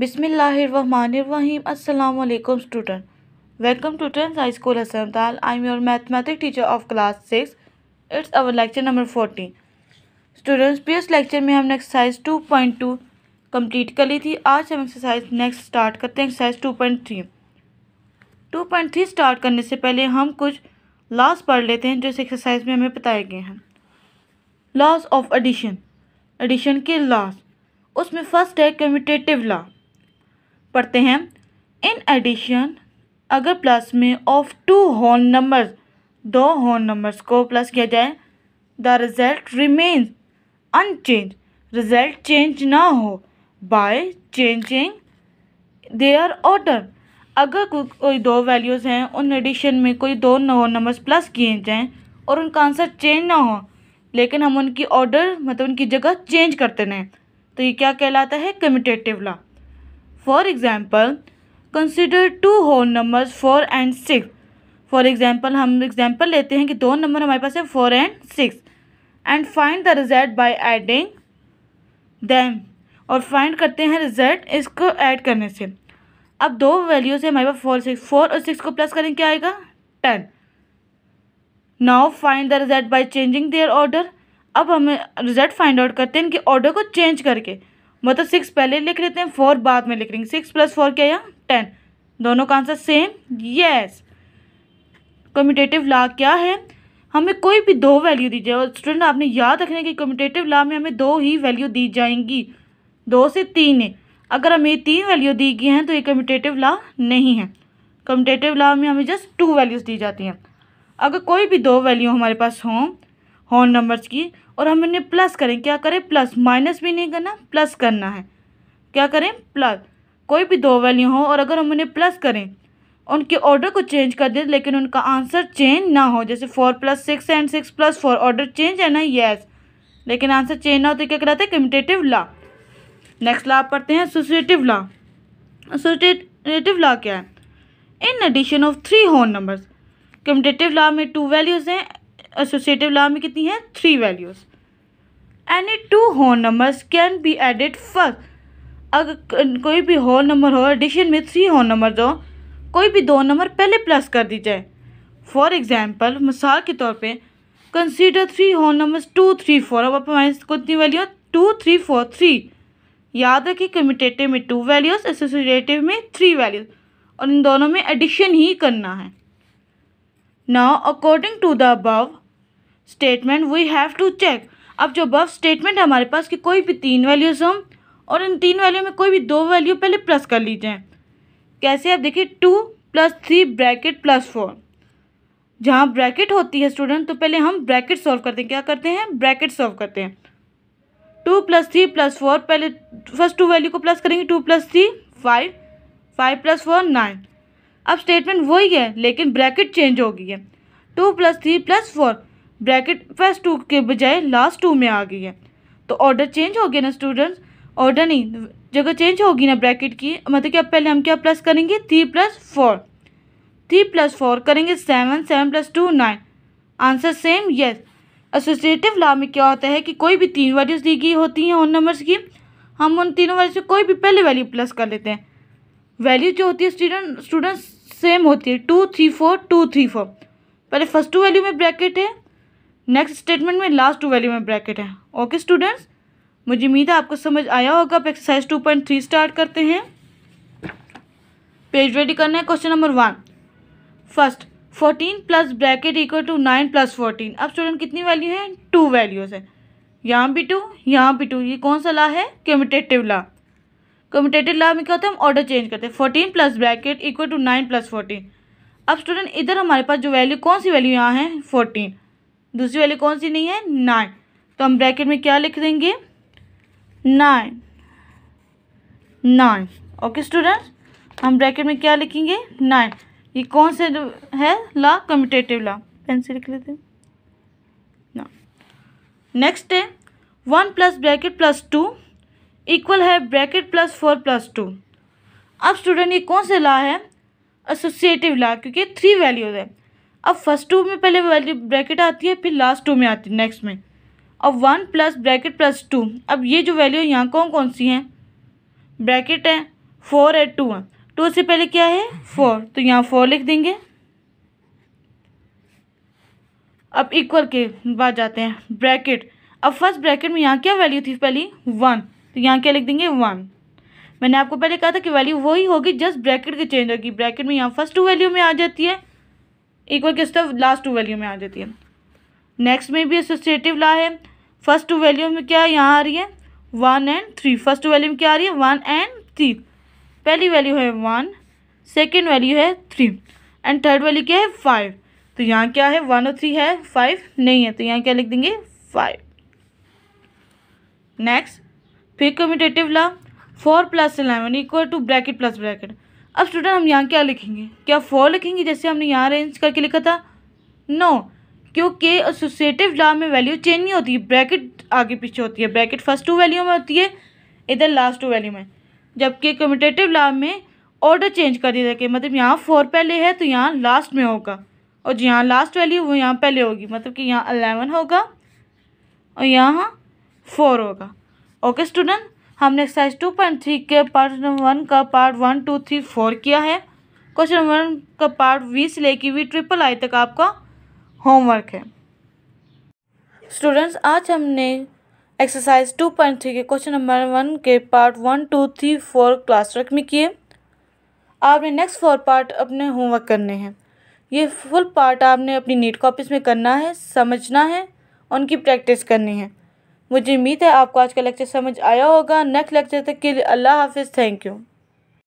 बिसमिल्ल रहीम अल्लाम student welcome to tens high school Hassan I am your mathematic teacher of class six it's our lecture number fourteen students पी lecture में हमने exercise 2.2 point two complete कर ली थी आज हम एक्सरसाइज नेक्स्ट स्टार्ट करते हैं exercise two point three two point three start करने से पहले हम कुछ लॉस पढ़ लेते हैं जो इस एक्सरसाइज में हमें बताए गए हैं लॉस ऑफ एडिशन एडिशन के लॉस उसमें फर्स्ट है कम्यूटेटिव लॉ पढ़ते हैं इन एडिशन अगर प्लस में ऑफ टू होल नंबर्स दो होल नंबर्स को प्लस किया जाए the result remains unchanged result change ना हो बाय चेंजिंग देयर ऑर्डर अगर कोई दो वैल्यूज़ हैं उन एडिशन में कोई दो नौ नंबर्स प्लस किए जाएँ और उनका आंसर चेंज ना हो लेकिन हम उनकी ऑर्डर मतलब उनकी जगह चेंज करते रहें तो ये क्या कहलाता है commutative law for example consider two whole number four and six for example हम एग्जाम्पल लेते हैं कि दो नंबर हमारे पास है four and six and find the result by adding them और फाइंड करते हैं रिजल्ट इसको ऐड करने से अब दो वैल्यू से हमारे पास फोर सिक्स फोर और सिक्स को प्लस करें क्या आएगा ten now find the result by changing their order अब हमें रिजल्ट फाइंड आउट करते हैं इनके ऑर्डर को चेंज करके मतलब सिक्स पहले लिख लेते हैं फोर बाद में लिख लेंगे सिक्स प्लस फोर क्या या टेन दोनों का answer same yes commutative law क्या है हमें कोई भी दो वैल्यू दी जाए और स्टूडेंट आपने याद रखना कि कम्यूटेटिव ला में हमें दो ही वैल्यू दी जाएंगी दो से तीन है अगर हमें तीन वैल्यू दी गई हैं तो ये कम्यूटेटिव ला नहीं है कम्यूटेटिव ला में हमें जस्ट टू वैल्यूज़ दी जाती हैं अगर कोई भी दो वैल्यू हमारे पास हों होल नंबर्स की और हम इन्हें प्लस करें क्या करें प्लस माइनस भी नहीं करना प्लस करना है क्या करें प्लस कोई भी दो वैल्यू हो और अगर हम उन्हें प्लस करें उनके ऑर्डर को चेंज कर दें लेकिन उनका आंसर चेंज ना हो जैसे four plus six and six plus four order change है ना येस लेकिन आंसर चेंज ना हो तो क्या कहलाता है कम्पिटेटिव लॉ नेक्स्ट लॉ आप पढ़ते हैं एसोसिएटिव लॉ एसोसिएटिव लॉ क्या है in addition of three whole numbers commutative law में टू वैल्यूज़ हैं एसोसिएटिव लॉ में कितनी है three values any two whole numbers can be added first अगर कोई भी होल नंबर हो एडिशन में थ्री होल नंबर हो कोई भी दो नंबर पहले प्लस कर दी जाए फॉर एग्ज़ाम्पल मिसाल के तौर पर consider three whole number two three four अब हमारे कितनी value two three four three याद रखिए कम्यूटेटिव में टू वैल्यूज एसोसिएटिव में थ्री वैल्यूज और इन दोनों में एडिशन ही करना है now according to the above statement we have to check अब जो बफ स्टेटमेंट है हमारे पास कि कोई भी तीन वैल्यूज़ हों और इन तीन वैल्यू में कोई भी दो वैल्यू पहले प्लस कर लीजिए कैसे आप देखिए two plus three bracket plus four जहाँ ब्रैकेट होती है स्टूडेंट तो पहले हम ब्रैकेट सॉल्व करते हैं क्या करते हैं ब्रैकेट सॉल्व करते हैं two plus three plus four पहले फर्स्ट टू वैल्यू को प्लस करेंगे two plus three five five plus four nine अब स्टेटमेंट वही है लेकिन ब्रैकेट चेंज हो गई है two plus three plus four bracket first two के बजाय लास्ट टू में आ गई है तो ऑर्डर चेंज हो गया ना स्टूडेंट्स ऑर्डर नहीं जगह चेंज होगी ना ब्रैकेट की मतलब कि अब पहले हम क्या प्लस करेंगे three plus four three plus four करेंगे seven seven plus two nine answer same yes associative law में क्या होता है कि कोई भी तीन वैल्यूज दी गई होती हैं उन नंबर्स की हम उन तीनों वैल्यू से कोई भी पहले वैल्यू प्लस कर लेते हैं वैल्यू जो होती है स्टूडेंट स्टूडेंट सेम होती है two three four two three four पहले फर्स्ट टू वैल्यू में ब्रैकेट है नेक्स्ट स्टेटमेंट में लास्ट टू वैल्यू में ब्रैकेट है ओके स्टूडेंट्स मुझे उम्मीद है आपको समझ आया होगा आप exercise two point three start करते हैं पेज रेडी करना है question number one first fourteen plus bracket equal to nine plus fourteen अब स्टूडेंट कितनी वैल्यू है टू वैल्यूज़ है यहाँ भी टू यहाँ भी टू ये कौन सा ला है कम्यूटेटिव ला कम्यूटेटिव ला में क्या होता है हम ऑर्डर चेंज करते हैं fourteen plus bracket equal to nine plus fourteen अब स्टूडेंट इधर हमारे पास जो वैल्यू कौन सी वैल्यू यहाँ है फोर्टीन दूसरी वाली कौन सी नहीं है नाइन तो हम ब्रैकेट में क्या लिख देंगे नाइन नाइन ओके स्टूडेंट हम ब्रैकेट में क्या लिखेंगे नाइन ये कौन से है ला कम्यूटेटिव ला पेन से लिख लेते हैं नेक्स्ट है one plus bracket plus two equal है bracket plus four plus two अब स्टूडेंट ये कौन से ला है एसोसिएटिव ला क्योंकि थ्री वैल्यूज है अब फर्स्ट टू में पहले वाली ब्रैकेट आती है फिर लास्ट टू में आती है नेक्स्ट में अब one plus bracket plus two अब ये जो वैल्यू यहाँ कौन कौन सी हैं ब्रैकेट है फोर है टू है टू से पहले क्या है फोर तो यहाँ फोर लिख देंगे अब इक्वल के बाद जाते हैं ब्रैकेट अब फर्स्ट ब्रैकेट में यहाँ क्या वैल्यू थी पहली वन तो यहाँ क्या लिख देंगे वन मैंने आपको पहले कहा था कि वैल्यू वही होगी जस्ट ब्रैकेट की चेंज होगी ब्रैकेट में यहाँ फर्स्ट टू वैल्यू में आ जाती है इक्वल किस तरफ लास्ट टू वैल्यू में आ जाती है नेक्स्ट में भी एसोसिएटिव लॉ है फर्स्ट टू वैल्यू में क्या यहाँ आ रही है one and three first value में क्या आ रही है वन एंड थ्री पहली वैल्यू है वन सेकेंड वैल्यू है थ्री एंड थर्ड वैल्यू क्या है फाइव तो यहाँ क्या है वन और थ्री है फाइव नहीं है तो यहाँ क्या लिख देंगे फाइव नेक्स्ट फिर commutative law four plus eleven equal to bracket plus bracket अब स्टूडेंट हम यहाँ क्या लिखेंगे क्या फॉर लिखेंगे जैसे हमने यहाँ अरेंज करके लिखा था नो no. क्योंकि एसोसिएटिव लॉ में वैल्यू चेंज नहीं होती ब्रैकेट आगे पीछे होती है ब्रैकेट फर्स्ट टू वैल्यू में होती है इधर लास्ट टू वैल्यू में जबकि कम्यूटेटिव लॉ में ऑर्डर चेंज कर दिया जाए मतलब यहाँ फोर पहले है तो यहाँ लास्ट में होगा और यहाँ लास्ट वैल्यू वो यहाँ पहले होगी मतलब कि यहाँ अलेवन होगा और यहाँ फोर होगा ओके स्टूडेंट हमने एक्सरसाइज टू पॉइंट थ्री के पार्ट नंबर वन का part one two three four किया है क्वेश्चन नंबर वन का पार्ट वी से लेके वी ट्रिपल आई तक आपका होमवर्क है स्टूडेंट्स आज हमने एक्सरसाइज टू पॉइंट थ्री के क्वेश्चन नंबर वन के part one two three four class work में किए आपने नेक्स्ट फोर पार्ट अपने होमवर्क करने हैं ये फुल पार्ट आपने अपनी नीट कॉपीज में करना है समझना है उनकी प्रैक्टिस करनी है मुझे उम्मीद है आपको आज का लेक्चर समझ आया होगा नेक्स्ट लेक्चर तक के लिए अल्लाह हाफिज़ थैंक यू